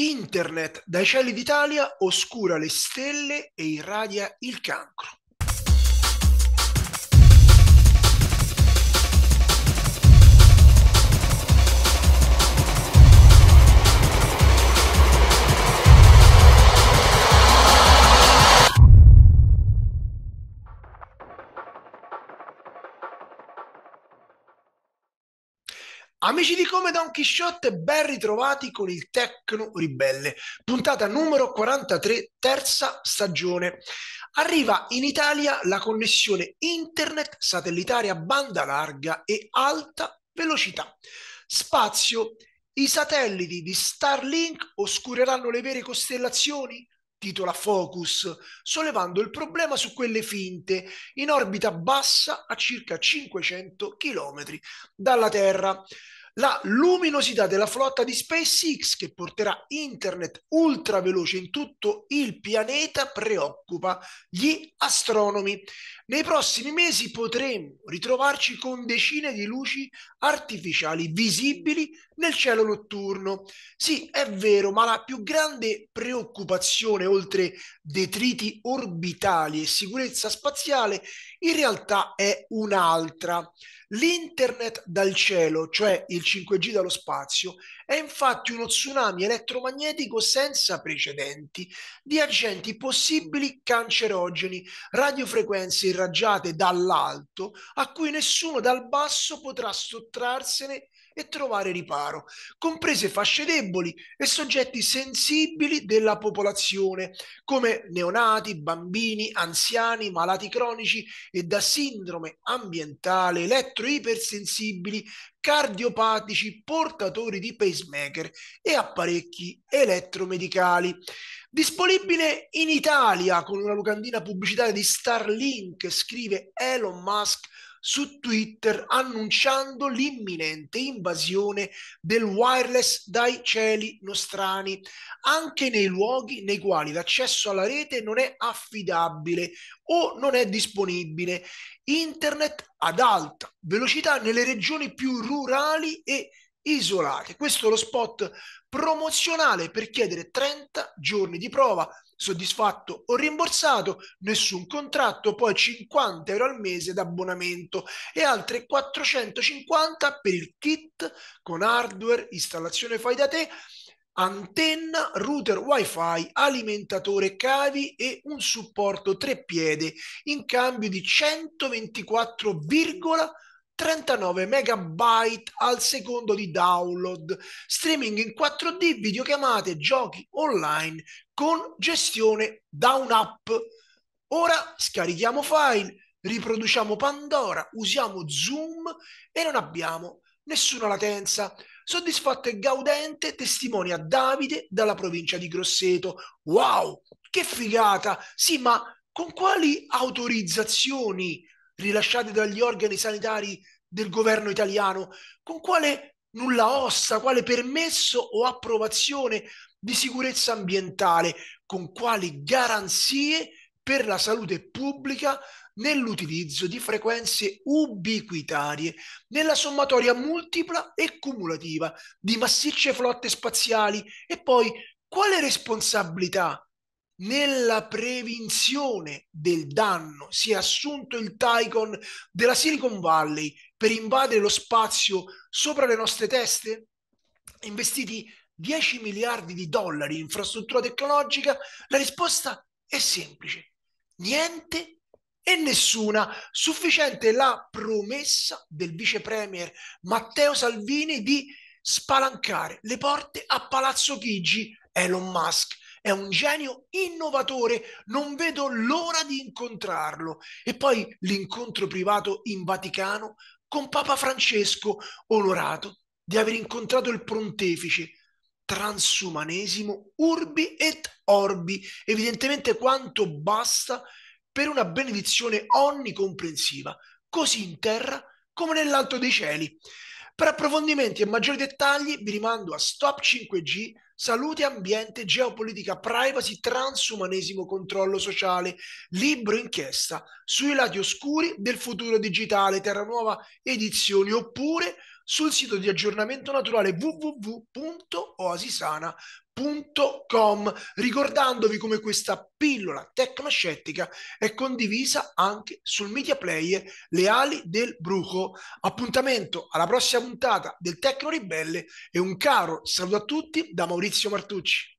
Internet dai cieli d'Italia oscura le stelle e irradia il cancro. Amici di Come Don Chisciotte, ben ritrovati con il Tecno Ribelle, puntata numero 43, terza stagione. Arriva in Italia la connessione internet satellitare a banda larga e alta velocità. Spazio, i satelliti di Starlink oscureranno le vere costellazioni? titola Focus, sollevando il problema su quelle finte in orbita bassa a circa 500 km dalla Terra la luminosità della flotta di SpaceX che porterà internet ultra veloce in tutto il pianeta preoccupa gli astronomi. Nei prossimi mesi potremo ritrovarci con decine di luci artificiali visibili nel cielo notturno. Sì, è vero, ma la più grande preoccupazione oltre detriti orbitali e sicurezza spaziale in realtà è un'altra. L'internet dal cielo, cioè il 5G dallo spazio è infatti uno tsunami elettromagnetico senza precedenti di agenti possibili cancerogeni, radiofrequenze irraggiate dall'alto a cui nessuno dal basso potrà sottrarsene e trovare riparo, comprese fasce deboli e soggetti sensibili della popolazione, come neonati, bambini, anziani, malati cronici e da sindrome ambientale elettroipersensibili cardiopatici, portatori di pacemaker e apparecchi elettromedicali. Disponibile in Italia con una locandina pubblicitaria di Starlink, scrive Elon Musk su Twitter annunciando l'imminente invasione del wireless dai cieli nostrani, anche nei luoghi nei quali l'accesso alla rete non è affidabile o non è disponibile internet ad alta velocità nelle regioni più rurali e isolate. Questo è lo spot promozionale per chiedere 30 giorni di prova, soddisfatto o rimborsato, nessun contratto, poi 50 euro al mese d'abbonamento e altre 450 per il kit con hardware, installazione fai da te antenna, router wifi, alimentatore cavi e un supporto tre piede in cambio di 124,39 megabyte al secondo di download, streaming in 4D, videochiamate, giochi online con gestione down up. Ora scarichiamo file, riproduciamo Pandora, usiamo Zoom e non abbiamo nessuna latenza. Soddisfatto e gaudente testimonia Davide dalla provincia di Grosseto. Wow, che figata! Sì, ma con quali autorizzazioni rilasciate dagli organi sanitari del governo italiano? Con quale nulla ossa, quale permesso o approvazione di sicurezza ambientale? Con quali garanzie per la salute pubblica nell'utilizzo di frequenze ubiquitarie, nella sommatoria multipla e cumulativa di massicce flotte spaziali e poi quale responsabilità nella prevenzione del danno si è assunto il Tycon della Silicon Valley per invadere lo spazio sopra le nostre teste? Investiti 10 miliardi di dollari in infrastruttura tecnologica? La risposta è semplice, niente e nessuna, sufficiente la promessa del vice premier Matteo Salvini di spalancare le porte a Palazzo Chigi. Elon Musk è un genio innovatore, non vedo l'ora di incontrarlo. E poi l'incontro privato in Vaticano con Papa Francesco, onorato di aver incontrato il pontefice transumanesimo urbi et orbi, evidentemente quanto basta per una benedizione onnicomprensiva, così in terra come nell'alto dei cieli. Per approfondimenti e maggiori dettagli vi rimando a Stop 5G, Salute, Ambiente, Geopolitica, Privacy, Transumanesimo, Controllo Sociale, libro inchiesta sui lati oscuri del futuro digitale, Terra Nuova Edizioni, oppure sul sito di aggiornamento naturale www.oasisana.com, ricordandovi come questa pillola tecnoscettica è condivisa anche sul media player Le ali del bruco. Appuntamento alla prossima puntata del Tecno Ribelle e un caro saluto a tutti da Maurizio Martucci.